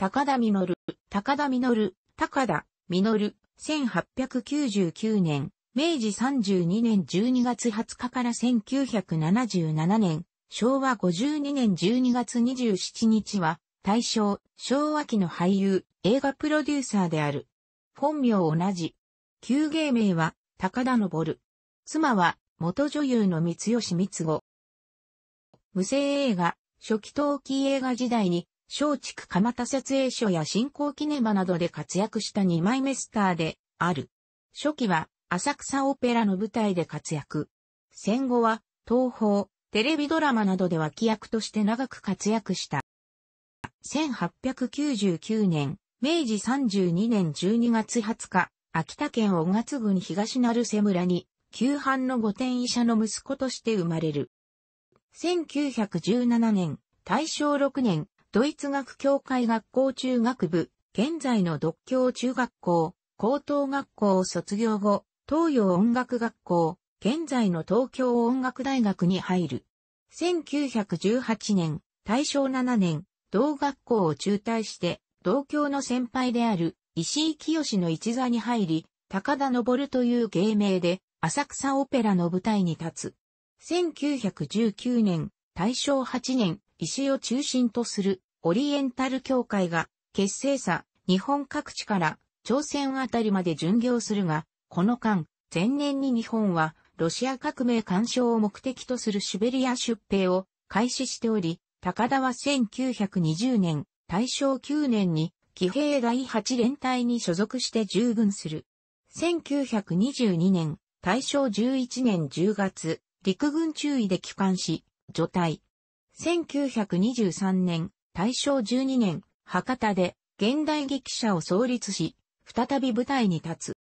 高田実、高田実、高田実、1899年、明治32年12月20日から1977年、昭和52年12月27日は、大正、昭和期の俳優、映画プロデューサーである。本名同じ。旧芸名は、高田昇。妻は、元女優の三吉光子。無声映画、初期陶器映画時代に、松竹蒲田撮影所や新興キネマなどで活躍した二枚目スターである。初期は浅草オペラの舞台で活躍。戦後は東宝、テレビドラマなどで脇役として長く活躍した。1899年、明治32年12月20日、秋田県小勝郡東成瀬村に、旧藩の御殿医者の息子として生まれる。1917年、大正6年、ドイツ学協会学校中学部、現在の独協中学校、高等学校を卒業後、東洋音楽学校、現在の東京音楽大学に入る。1918年、大正7年、同学校を中退して、同郷の先輩である石井清の一座に入り、高田昇という芸名で、浅草オペラの舞台に立つ。1919年、大正8年、石を中心とするオリエンタル協会が結成さ、日本各地から朝鮮あたりまで巡業するが、この間、前年に日本はロシア革命干渉を目的とするシベリア出兵を開始しており、高田は1920年、大正9年に騎兵第8連隊に所属して従軍する。1922年、大正11年10月、陸軍中尉で帰還し、除隊。1923年、大正12年、博多で現代劇者を創立し、再び舞台に立つ。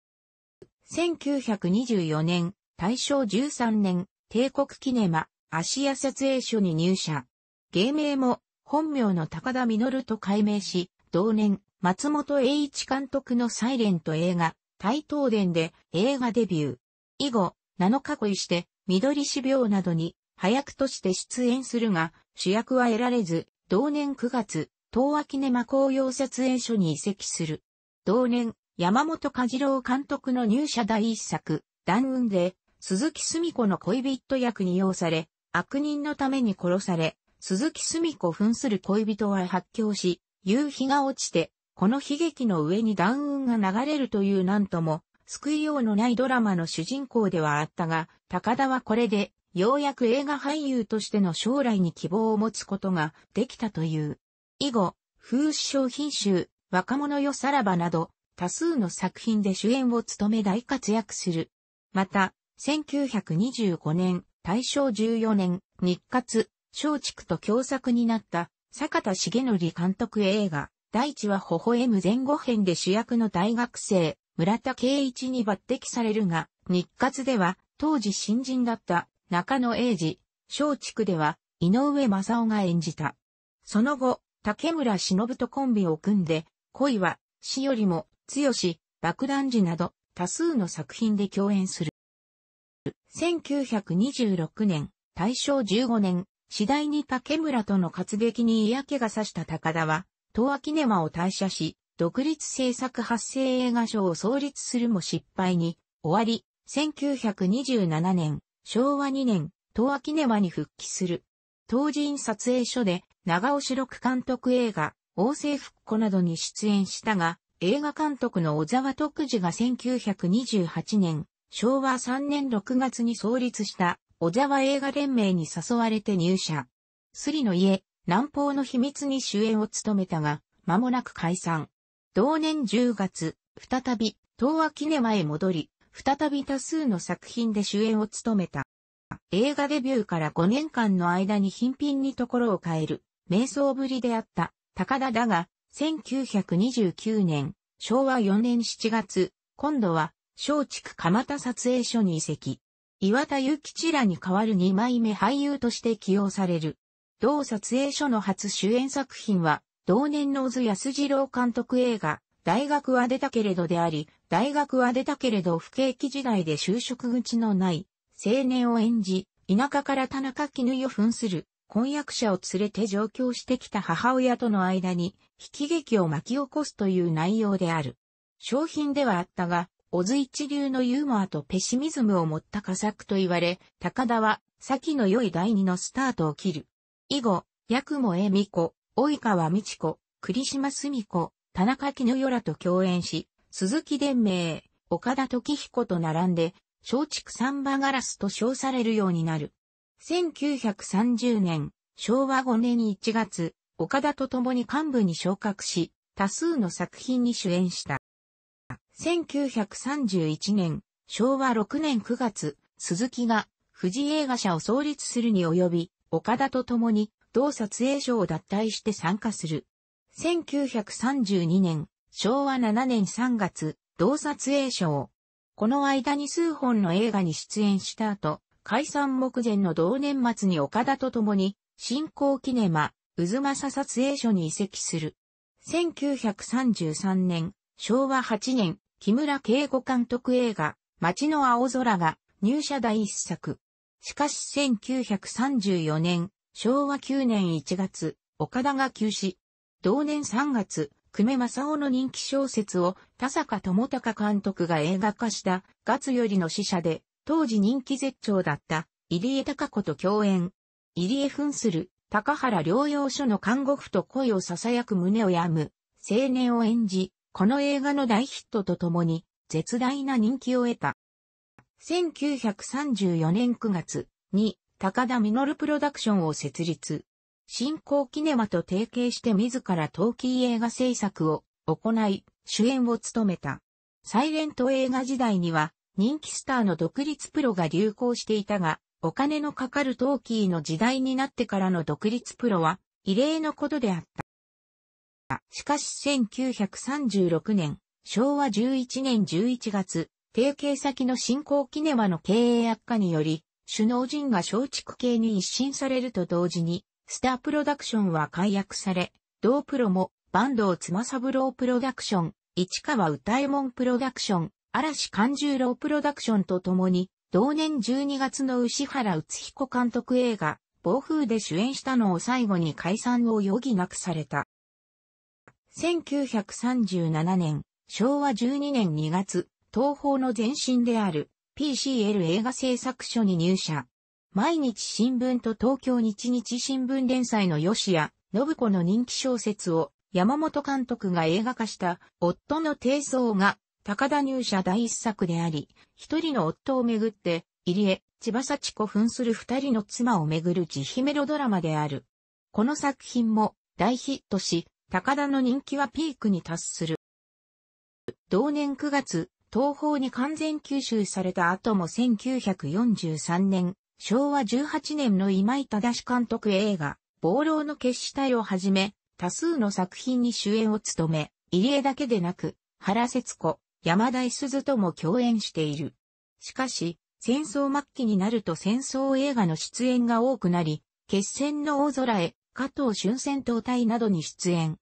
1924年、大正13年、帝国キネマ、芦屋撮影所に入社。芸名も本名の高田実と改名し、同年、松本栄一監督のサイレント映画、大東伝で映画デビュー。以後、7日恋して、緑死病などに早くとして出演するが、主役は得られず、同年9月、東脇キネマ紅葉撮影所に移籍する。同年、山本和次郎監督の入社第一作、弾ンで、鈴木澄子の恋人役に要され、悪人のために殺され、鈴木澄子扮する恋人は発狂し、夕日が落ちて、この悲劇の上に弾ンが流れるというなんとも、救いようのないドラマの主人公ではあったが、高田はこれでようやく映画俳優としての将来に希望を持つことができたという。以後、風刺商品集、若者よさらばなど、多数の作品で主演を務め大活躍する。また、1925年、大正14年、日活、松竹と共作になった坂田重則監督映画、大地は微笑む前後編で主役の大学生、村田圭一に抜擢されるが、日活では当時新人だった中野英二、松竹では、井上正夫が演じた。その後、竹村忍とコンビを組んで、恋は、死よりも、強し、爆弾時など、多数の作品で共演する。1926年、大正15年、次第に竹村との活劇に嫌気がさした高田は、東亜キネマを退社し、独立制作発生映画賞を創立するも失敗に、終わり、1927年、昭和2年、東亜キネマに復帰する。当人撮影所で長尾白区監督映画、王政復古などに出演したが、映画監督の小沢徳次が1928年、昭和3年6月に創立した小沢映画連盟に誘われて入社。スリの家、南方の秘密に主演を務めたが、間もなく解散。同年10月、再び、東亜キネマへ戻り、再び多数の作品で主演を務めた。映画デビューから5年間の間に頻品にところを変える、瞑想ぶりであった高田だが、1929年、昭和4年7月、今度は、松竹蒲田撮影所に移籍。岩田祐吉らに代わる2枚目俳優として起用される。同撮影所の初主演作品は、同年の小津安二郎監督映画、大学は出たけれどであり、大学は出たけれど不景気時代で就職口のない青年を演じ、田舎から田中絹を扮する婚約者を連れて上京してきた母親との間に悲劇を巻き起こすという内容である。商品ではあったが、小津一流のユーモアとペシミズムを持った佳作と言われ、高田は先の良い第二のスタートを切る。以後、八雲恵美子、及川美智子、栗島澄子、田中紀代らと共演し、鈴木伝明、岡田時彦と並んで、松竹三馬ガラスと称されるようになる。1930年、昭和5年1月、岡田と共に幹部に昇格し、多数の作品に主演した。1931年、昭和6年9月、鈴木が、富士映画社を創立するに及び、岡田と共に、同撮影所を脱退して参加する。1932年、昭和7年3月、同撮影賞。この間に数本の映画に出演した後、解散目前の同年末に岡田と共に、新興キネマ、渦政撮影所に移籍する。1933年、昭和8年、木村慶吾監督映画、街の青空が入社第一作。しかし1934年、昭和9年1月、岡田が急死。同年3月、久米正雄の人気小説を田坂智隆監督が映画化した月よりの死者で、当時人気絶頂だった入江隆子と共演。入江扮する高原療養所の看護婦と恋を囁く胸を病む青年を演じ、この映画の大ヒットとともに絶大な人気を得た。1934年9月に高田実プロダクションを設立。新興キネマと提携して自らトーキー映画制作を行い、主演を務めた。サイレント映画時代には、人気スターの独立プロが流行していたが、お金のかかるトーキーの時代になってからの独立プロは、異例のことであった。しかし1936年、昭和11年11月、提携先の新興キネマの経営悪化により、首脳陣が松竹系に一新されると同時に、スタープロダクションは解約され、同プロも、坂東妻三郎プロダクション、市川歌右衛門プロダクション、嵐勘十郎プロダクションと共に、同年12月の牛原宇津彦監督映画、暴風で主演したのを最後に解散を余儀なくされた。1937年、昭和12年2月、東宝の前身である PCL 映画製作所に入社。毎日新聞と東京日日新聞連載の吉谷、信子の人気小説を山本監督が映画化した夫の低層が高田入社第一作であり、一人の夫をめぐって、入江、千葉幸子扮する二人の妻をめぐる自悲メロドラマである。この作品も大ヒットし、高田の人気はピークに達する。同年9月、東方に完全吸収された後も1943年、昭和18年の今井正監督映画、暴浪の決死隊をはじめ、多数の作品に主演を務め、入江だけでなく、原節子、山田鈴とも共演している。しかし、戦争末期になると戦争映画の出演が多くなり、決戦の大空へ、加藤春戦闘隊などに出演。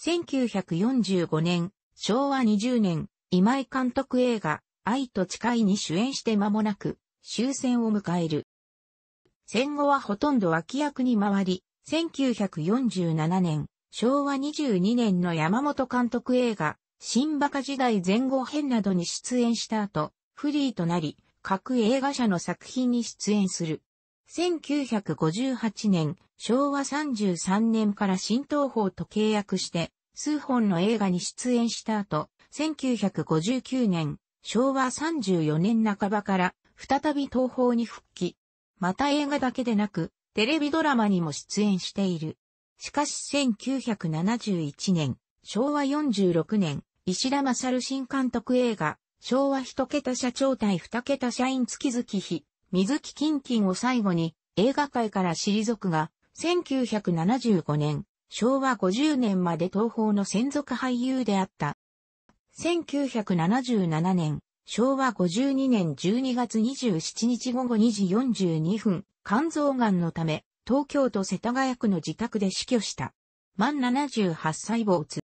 1945年、昭和20年、今井監督映画、愛と誓いに主演して間もなく、終戦を迎える。戦後はほとんど脇役に回り、1947年、昭和22年の山本監督映画、新馬鹿時代前後編などに出演した後、フリーとなり、各映画社の作品に出演する。1958年、昭和33年から新東宝と契約して、数本の映画に出演した後、1959年、昭和34年半ばから、再び東宝に復帰、また映画だけでなく、テレビドラマにも出演している。しかし1971年、昭和46年、石田勝新監督映画、昭和一桁社長対二桁社員月々日、水木金金を最後に映画界から退くが、1975年、昭和50年まで東宝の専属俳優であった。1977年、昭和52年12月27日午後2時42分、肝臓がんのため、東京都世田谷区の自宅で死去した。満78歳没。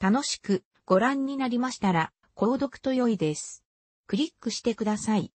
楽しくご覧になりましたら、購読と良いです。クリックしてください。